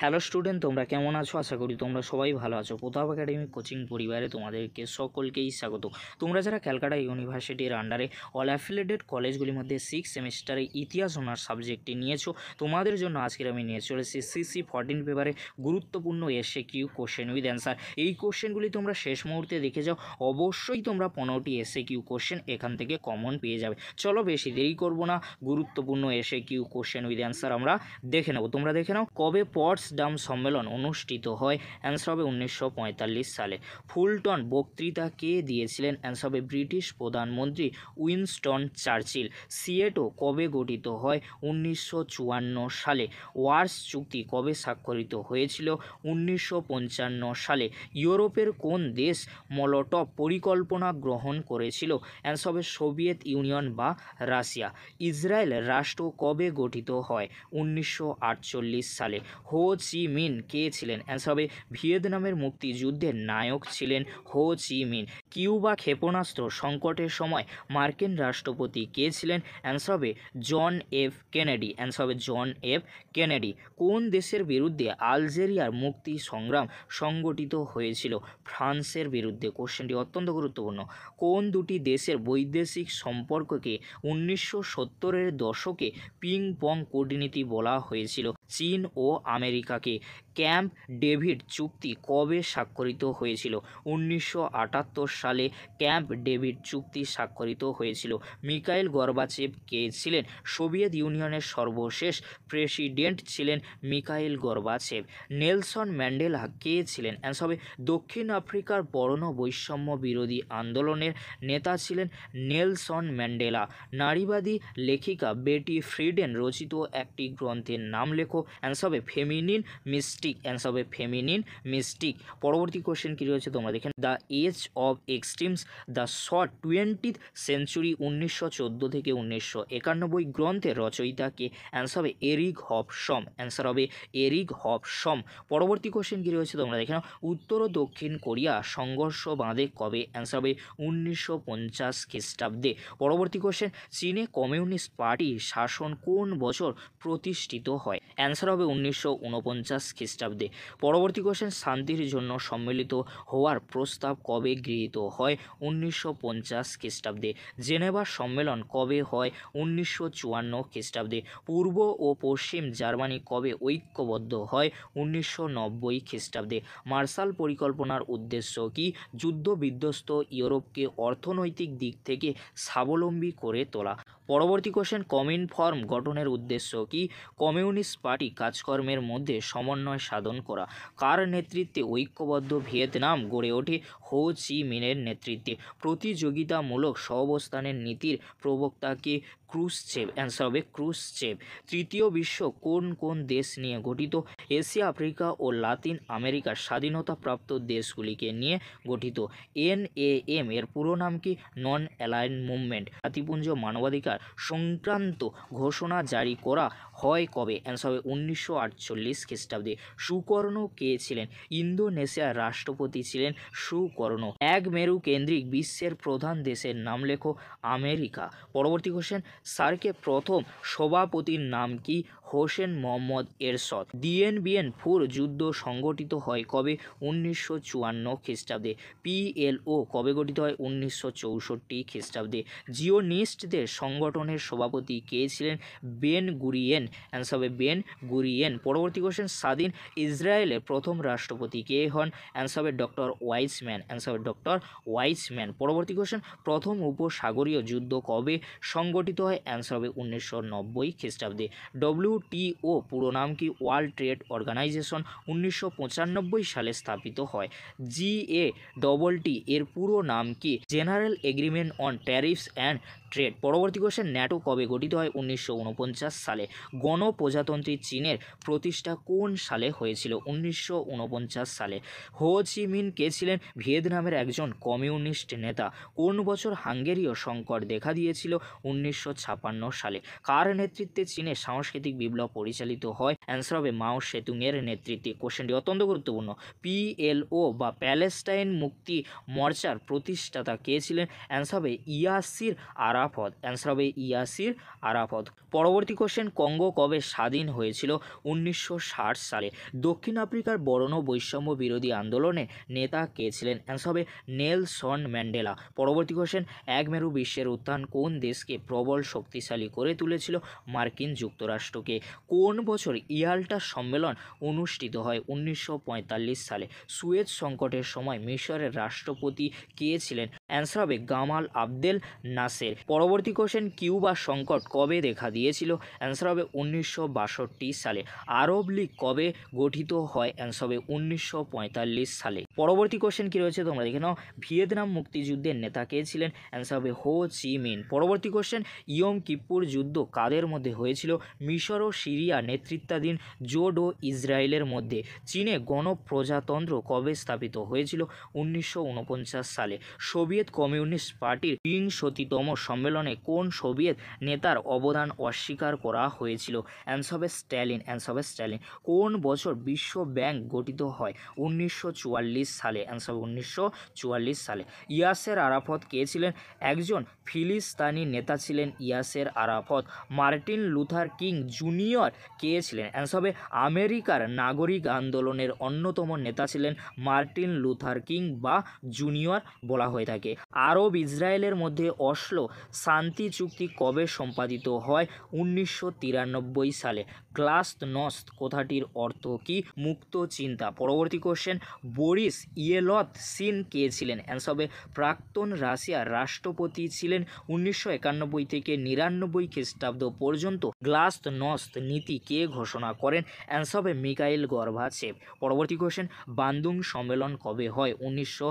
hello student তোমরা কেমন আছো আশা করি তোমরা সবাই ভালো আছো প্রতাপ একাডেমি কোচিং পরিবারে তোমাদেরকে সকলকেই স্বাগত তোমরা যারা ক্যালকাটা ইউনিভার্সিটির আন্ডারে অল অ্যাফিলেটেড কলেজগুলির মধ্যে সিক্স সেমিস্টারে ইতিহাস ওনার সাবজেক্টটি নিয়েছো তোমাদের জন্য আজকের আমি নিয়ে চলেছি সিসি ফর্টিন পেপারে গুরুত্বপূর্ণ এসে কিউ কোশ্চেন উইথ অ্যান্সার এই কোশ্চেনগুলি তোমরা শেষ মুহূর্তে দেখে যাও অবশ্যই তোমরা পনেরোটি এসে কিউ কোশ্চেন এখান থেকে কমন পেয়ে যাবে চলো বেশি দেরি করবো না গুরুত্বপূর্ণ এসে কিউ কোশ্চেন উইথ অ্যান্সার আমরা দেখে নেবো তোমরা দেখে নাও কবে পর পটসডাম সম্মেলন অনুষ্ঠিত হয় অ্যান্সার হবে উনিশশো সালে ফুলটন বক্তৃতা কে দিয়েছিলেন অ্যান্সার হবে ব্রিটিশ প্রধানমন্ত্রী উইনস্টন চার্চিল সিয়েটো কবে গঠিত হয় উনিশশো সালে ওয়ার্স চুক্তি কবে স্বাক্ষরিত হয়েছিল উনিশশো সালে ইউরোপের কোন দেশ মলটপ পরিকল্পনা গ্রহণ করেছিল অ্যান্সার হবে সোভিয়েত ইউনিয়ন বা রাশিয়া ইসরায়েল রাষ্ট্র কবে গঠিত হয় উনিশশো সালে হো চি মিন কে ছিলেন অ্যান্সার হবে ভিয়েতনামের মুক্তিযুদ্ধের নায়ক ছিলেন হো চি মিন কিউবা ক্ষেপণাস্ত্র সংকটের সময় মার্কিন রাষ্ট্রপতি কে ছিলেন অ্যান্সবে জন এফ কেনেডি অ্যান্সবে জন এফ কেনেডি কোন দেশের বিরুদ্ধে আলজেরিয়ার মুক্তি সংগ্রাম সংগঠিত হয়েছিল ফ্রান্সের বিরুদ্ধে কোশ্চেনটি অত্যন্ত গুরুত্বপূর্ণ কোন দুটি দেশের বৈদেশিক সম্পর্ককে উনিশশো সত্তরের দশকে পিং পং কূটনীতি বলা হয়েছিল চীন ও আমেরিকাকে ক্যাম্প ডেভিড চুক্তি কবে স্বাক্ষরিত হয়েছিল উনিশশো সালে ক্যাম্প ডেভিড চুক্তি স্বাক্ষরিত হয়েছিল মিকাইল গর্বাচেভ কে ছিলেন সোভিয়েত ইউনিয়নের সর্বশেষ প্রেসিডেন্ট ছিলেন মিকাইল গর্বাচেভ নেলসন ম্যান্ডেলা কে ছিলেন সবে দক্ষিণ আফ্রিকার বর্ণ বৈষম্য বিরোধী আন্দোলনের নেতা ছিলেন নেলসন ম্যান্ডেলা নারীবাদী লেখিকা বেটি ফ্রিডেন রচিত একটি গ্রন্থের নাম লেখো অ্যান্সবে হবে ফেমিনিন মিস্টি মিস্টিক অ্যান্সার হবে ফেমিনিন মিস্টিক পরবর্তী কোয়েশ্চেন কী রয়েছে তোমরা দেখেন the age of extremes the short twentieth century উনিশশো চোদ্দো থেকে উনিশশো একানব্বই গ্রন্থের রচয়িতাকে অ্যান্সার হবে এরিক সম অ্যান্সার হবে এরিক সম পরবর্তী কোয়েশ্চেন কী রয়েছে তোমরা দেখে নাও উত্তর ও দক্ষিণ কোরিয়া সংঘর্ষ বাঁধে কবে অ্যান্সার হবে উনিশশো পঞ্চাশ খ্রিস্টাব্দে পরবর্তী কোয়েশ্চেন চীনে কমিউনিস্ট পার্টি শাসন কোন বছর প্রতিষ্ঠিত হয় অ্যান্সার হবে উনিশশো উনপঞ্চাশ খ্রিস্টাব্দে পরবর্তী কোশ্চেন শান্তির জন্য সম্মিলিত হওয়ার প্রস্তাব কবে গৃহীত হয় উনিশশো পঞ্চাশ খ্রিস্টাব্দে জেনেভা সম্মেলন কবে হয় উনিশশো চুয়ান্ন খ্রিস্টাব্দে পূর্ব ও পশ্চিম জার্মানি কবে ঐক্যবদ্ধ হয় উনিশশো নব্বই খ্রিস্টাব্দে মার্শাল পরিকল্পনার উদ্দেশ্য কি যুদ্ধ বিধ্বস্ত ইউরোপকে অর্থনৈতিক দিক থেকে স্বাবলম্বী করে তোলা পরবর্তী কোশ্চেন কমিউন ফর্ম গঠনের উদ্দেশ্য কি কমিউনিস্ট পার্টি কাজকর্মের মধ্যে সমন্বয় সাধন করা কার নেতৃত্বে ঐক্যবদ্ধ ভিয়েতনাম গড়ে ওঠে হো চি মিনের নেতৃত্বে প্রতিযোগিতামূলক অবস্থানের নীতির প্রবক্তাকে ক্রুশচেপ অ্যান্সার হবে ক্রুশচেপ তৃতীয় বিশ্ব কোন কোন দেশ নিয়ে গঠিত এশিয়া আফ্রিকা ও লাতিন আমেরিকার স্বাধীনতাপ্রাপ্ত দেশগুলিকে নিয়ে গঠিত এন এ এম এর পুরো নাম কি নন অ্যালাইন মুভমেন্ট জাতিপুঞ্জ মানবাধিকার সংক্রান্ত ঘোষণা জারি করা হয় কবে অ্যান্সার হবে উনিশশো আটচল্লিশ খ্রিস্টাব্দে সুকর্ণ কে ছিলেন ইন্দোনেশিয়ার রাষ্ট্রপতি ছিলেন সুক করণো এক মেরু কেন্দ্রিক বিশ্বের প্রধান দেশের নাম লেখো আমেরিকা পরবর্তী কোশ্চেন সার্কে প্রথম সভাপতির নাম কি হোসেন মোহাম্মদ এরশদ ডিএন বিএন ফোর যুদ্ধ সংগঠিত হয় কবে উনিশশো চুয়ান্ন খ্রিস্টাব্দে পিএলও কবে গঠিত হয় উনিশশো চৌষট্টি খ্রিস্টাব্দে জিওনিস্টদের সংগঠনের সভাপতি কে ছিলেন বেন গুরিয়েন অ্যান্সার হবে বেন গুরিয়েন পরবর্তী কোশ্চেন স্বাধীন ইসরায়েলের প্রথম রাষ্ট্রপতি কে হন অ্যান্সার হবে ডক্টর ওয়াইসম্যান অ্যান্সার হবে ডক্টর ওয়াইসম্যান পরবর্তী কোশ্চেন প্রথম উপসাগরীয় যুদ্ধ কবে সংগঠিত হয় অ্যান্সার হবে উনিশশো নব্বই খ্রিস্টাব্দে ডব্লিউ ডব্লিউটিও পুরো নাম কি ওয়ার্ল্ড ট্রেড অর্গানাইজেশন উনিশশো সালে স্থাপিত হয় জিএ ডবল টি এর পুরো নাম কি General Agreement on Tariffs and Trade পরবর্তী কোশ্চেন ন্যাটো কবে গঠিত হয় উনিশশো সালে গণপ্রজাতন্ত্রী চীনের প্রতিষ্ঠা কোন সালে হয়েছিল উনিশশো সালে হো চিমিন কে ছিলেন ভিয়েতনামের একজন কমিউনিস্ট নেতা কোন বছর হাঙ্গেরীয় সংকট দেখা দিয়েছিল উনিশশো সালে কার নেতৃত্বে চীনে সাংস্কৃতিক বিপ্লব পরিচালিত হয় অ্যান্সার হবে মাও সেতুংয়ের নেতৃত্বে কোশ্চেনটি অত্যন্ত গুরুত্বপূর্ণ পিএলও বা প্যালেস্টাইন মুক্তি মর্চার প্রতিষ্ঠাতা কে ছিলেন অ্যান্সার হবে ইয়াসির আর আরাফত অ্যান্সার হবে ইয়াসির আরাফত পরবর্তী কোশ্চেন কঙ্গো কবে স্বাধীন হয়েছিল উনিশশো সালে দক্ষিণ আফ্রিকার বর্ণ বৈষম্য বিরোধী আন্দোলনে নেতা কে ছিলেন অ্যান্সার হবে নেলসন ম্যান্ডেলা পরবর্তী কোশ্চেন একমেরু বিশ্বের উত্থান কোন দেশকে প্রবল শক্তিশালী করে তুলেছিল মার্কিন যুক্তরাষ্ট্রকে কোন বছর ইয়াল্টা সম্মেলন অনুষ্ঠিত হয় উনিশশো সালে সুয়েজ সংকটের সময় মিশরের রাষ্ট্রপতি কে ছিলেন অ্যান্সার হবে গামাল আবদেল নাসের পরবর্তী কোশ্চেন কিউবা সংকট কবে দেখা দিয়েছিল অ্যান্সার হবে উনিশশো সালে আরব লীগ কবে গঠিত হয় অ্যান্সার হবে উনিশশো সালে পরবর্তী কোশ্চেন কী রয়েছে তোমরা দেখে নাও ভিয়েতনাম মুক্তিযুদ্ধের নেতা কে ছিলেন অ্যান্সার হবে হো চি মিন পরবর্তী কোশ্চেন ইয়ম কিপ্পুর যুদ্ধ কাদের মধ্যে হয়েছিল মিশর ও সিরিয়া নেতৃত্বাধীন জোড ও ইসরায়েলের মধ্যে চীনে গণপ্রজাতন্ত্র কবে স্থাপিত হয়েছিল উনিশশো সালে সোভিয়েত সোভিয়েত কমিউনিস্ট পার্টির বিংশতিতম সম্মেলনে কোন সোভিয়েত নেতার অবদান অস্বীকার করা হয়েছিল অ্যান্সবে স্ট্যালিন অ্যান্সবে স্ট্যালিন কোন বছর বিশ্ব ব্যাংক গঠিত হয় উনিশশো সালে অ্যান্সব উনিশশো সালে ইয়াসের আরাফত কে ছিলেন একজন ফিলিস্তানি নেতা ছিলেন Yasser Arafat Martin Luther King junior কে ছিলেন অ্যান্সবে আমেরিকার নাগরিক আন্দোলনের অন্যতম নেতা ছিলেন মার্টিন লুথার কিং বা জুনিয়র বলা হয়ে থাকে থেকে আরব ইসরায়েলের মধ্যে অশ্ল শান্তি চুক্তি কবে সম্পাদিত হয় উনিশশো সালে ক্লাস নস্ত কথাটির অর্থ কি মুক্ত চিন্তা পরবর্তী কোশ্চেন বরিস ইয়েলত সিন কে ছিলেন অ্যান্সবে প্রাক্তন রাশিয়ার রাষ্ট্রপতি ছিলেন উনিশশো থেকে নিরানব্বই খ্রিস্টাব্দ পর্যন্ত গ্লাস নস্ত নীতি কে ঘোষণা করেন অ্যান্সবে মিকাইল গর্ভাচেভ পরবর্তী কোশ্চেন বান্দুং সম্মেলন কবে হয় উনিশশো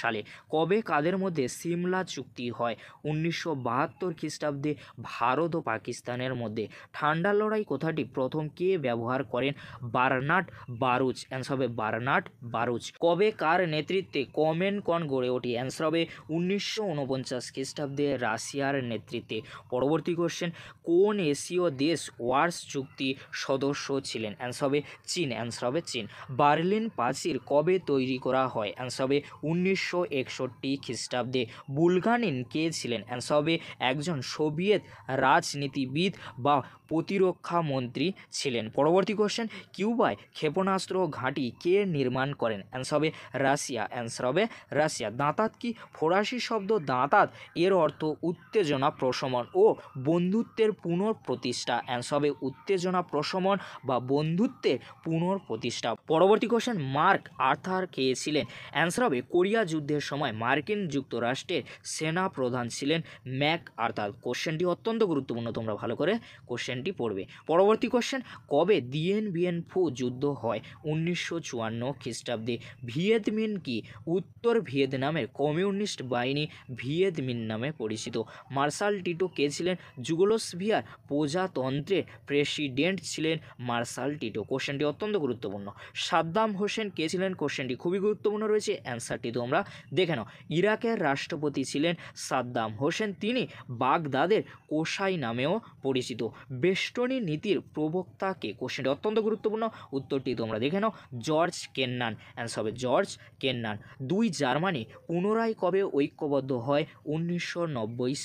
সালে কবে কাদের মধ্যে সিমলা চুক্তি হয় উনিশশো বাহাত্তর খ্রিস্টাব্দে ভারত ও পাকিস্তানের মধ্যে ঠান্ডা লড়াই কথাটি প্রথম কে ব্যবহার করেন বার্নাট বারুচ অ্যান্সার হবে বার্নাট বারুচ কবে কার নেতৃত্বে কমেন কন গড়ে ওঠে অ্যান্সার হবে উনিশশো উনপঞ্চাশ খ্রিস্টাব্দে রাশিয়ার নেতৃত্বে পরবর্তী কোশ্চেন কোন এশীয় দেশ ওয়ার্স চুক্তি সদস্য ছিলেন অ্যান্সার হবে চীন অ্যান্সার হবে চীন বার্লিন প্রাচীর কবে তৈরি করা হয় অ্যান্সার হবে উনিশশো বাষট্টি খ্রিস্টাব্দে বুলগানিন কে ছিলেন সবে একজন সোভিয়েত রাজনীতিবিদ বা প্রতিরক্ষা মন্ত্রী ছিলেন পরবর্তী কোশ্চেন কিউবায় ক্ষেপণাস্ত্র ঘাঁটি কে নির্মাণ করেন অ্যান্সার হবে রাশিয়া অ্যান্সার হবে রাশিয়া দাঁতাত কি ফরাসি শব্দ দাঁতাত এর অর্থ উত্তেজনা প্রশমন ও বন্ধুত্বের পুনঃপ্রতিষ্ঠা অ্যান্সার হবে উত্তেজনা প্রশমন বা বন্ধুত্বের পুনঃপ্রতিষ্ঠা পরবর্তী কোশ্চেন মার্ক আর্থার কে ছিলেন অ্যান্সার হবে কোরিয়া যুদ্ধের সময় মার্কিন যুক্তরাষ্ট্রের সেনা প্রধান ছিলেন ম্যাক আর্থার কোশ্চেনটি অত্যন্ত গুরুত্বপূর্ণ তোমরা ভালো করে কোশ্চেনটি পড়বে পরবর্তী কোশ্চেন কবে দিয়েন বিয়েন ফু যুদ্ধ হয় উনিশশো চুয়ান্ন খ্রিস্টাব্দে ভিয়েতমিন কি উত্তর ভিয়েতনামের কমিউনিস্ট বাহিনী ভিয়েতমিন নামে পরিচিত মার্শাল টিটো কে ছিলেন যুগলসভিয়ার প্রজাতন্ত্রের প্রেসিডেন্ট ছিলেন মার্শাল টিটো কোশ্চেনটি অত্যন্ত গুরুত্বপূর্ণ সাদ্দাম হোসেন কে ছিলেন কোশ্চেনটি খুবই গুরুত্বপূর্ণ রয়েছে অ্যান্সারটি তোমরা দেখে ইরাকের রাষ্ট্রপতি ছিলেন সাদ্দাম হোসেন তিনি বাগদাদের কোষাই নামেও পরিচিত বেষ্টনী নীতির প্রবক্তাকে কোশ্চেন অত্যন্ত গুরুত্বপূর্ণ উত্তরটি তোমরা দেখে নাও জর্জ কেন্নান অ্যান্সার হবে জর্জ কেন্নান দুই জার্মানি পুনরায় কবে ঐক্যবদ্ধ হয় উনিশশো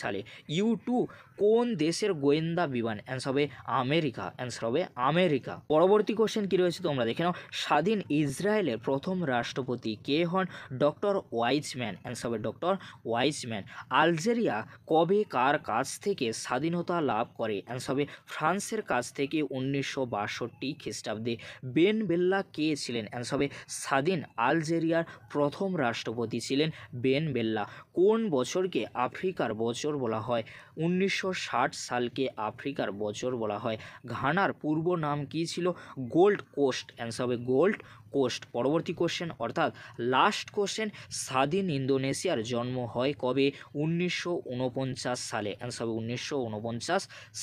সালে ইউ টু কোন দেশের গোয়েন্দা বিমান অ্যান্সার হবে আমেরিকা অ্যান্সার হবে আমেরিকা পরবর্তী কোশ্চেন কী রয়েছে তোমরা দেখে নাও স্বাধীন ইসরায়েলের প্রথম রাষ্ট্রপতি কে হন ডক্টর ওয়াইজম্যান অ্যান্সার হবে ডক্টর ওয়াইজম্যান আলজেরিয়া কবে কার কাছ থেকে স্বাধীনতা লাভ করে অ্যান্সার হবে ফ্রান্সের কাছ থেকে উনিশশো বাষট্টি খ্রিস্টাব্দে বেন বেল্লা কে ছিলেন অ্যান্সার হবে স্বাধীন আলজেরিয়ার প্রথম রাষ্ট্রপতি ছিলেন বেন বেল্লা কোন বছরকে আফ্রিকার বছর বলা হয় উনিশশো উনিশশো সালকে আফ্রিকার বছর বলা হয় ঘানার পূর্ব নাম কী ছিল গোল্ড কোস্ট অ্যান্সার হবে গোল্ড কোস্ট পরবর্তী কোশ্চেন অর্থাৎ লাস্ট কোশ্চেন স্বাধীন ইন্দোনেশিয়ার জন্ম হয় কবে উনিশশো সালে অ্যান্সার হবে উনিশশো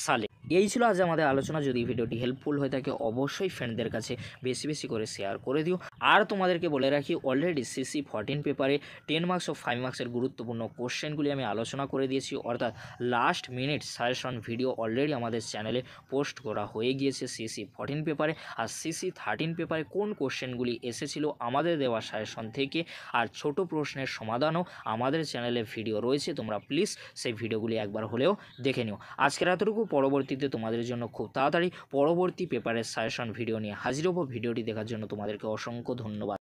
সালে এই ছিল আজ আমাদের আলোচনা যদি ভিডিওটি হেল্পফুল হয়ে থাকে অবশ্যই ফ্রেন্ডদের কাছে বেশি বেশি করে শেয়ার করে দিও আর তোমাদেরকে বলে রাখি অলরেডি সিসি ফর্টিন পেপারে টেন মার্কস ও ফাইভ মার্কসের গুরুত্বপূর্ণ কোশ্চেনগুলি আমি আলোচনা করে দিয়েছি অর্থাৎ last minute suggestion video already আমাদের চ্যানেলে পোস্ট করা হয়ে গিয়েছে সিসি ফর্টিন পেপারে আর সিসি থার্টিন পেপারে কোন কোশ্চেন প্রশ্নগুলি এসেছিল আমাদের দেওয়া সাজেশন থেকে আর ছোট প্রশ্নের সমাধানও আমাদের চ্যানেলে ভিডিও রয়েছে তোমরা প্লিজ সেই ভিডিওগুলি একবার হলেও দেখে নিও আজকের এতটুকু পরবর্তীতে তোমাদের জন্য খুব তাড়াতাড়ি পরবর্তী পেপারের সাজেশন ভিডিও নিয়ে হাজির হবো ভিডিওটি দেখার জন্য তোমাদেরকে অসংখ্য ধন্যবাদ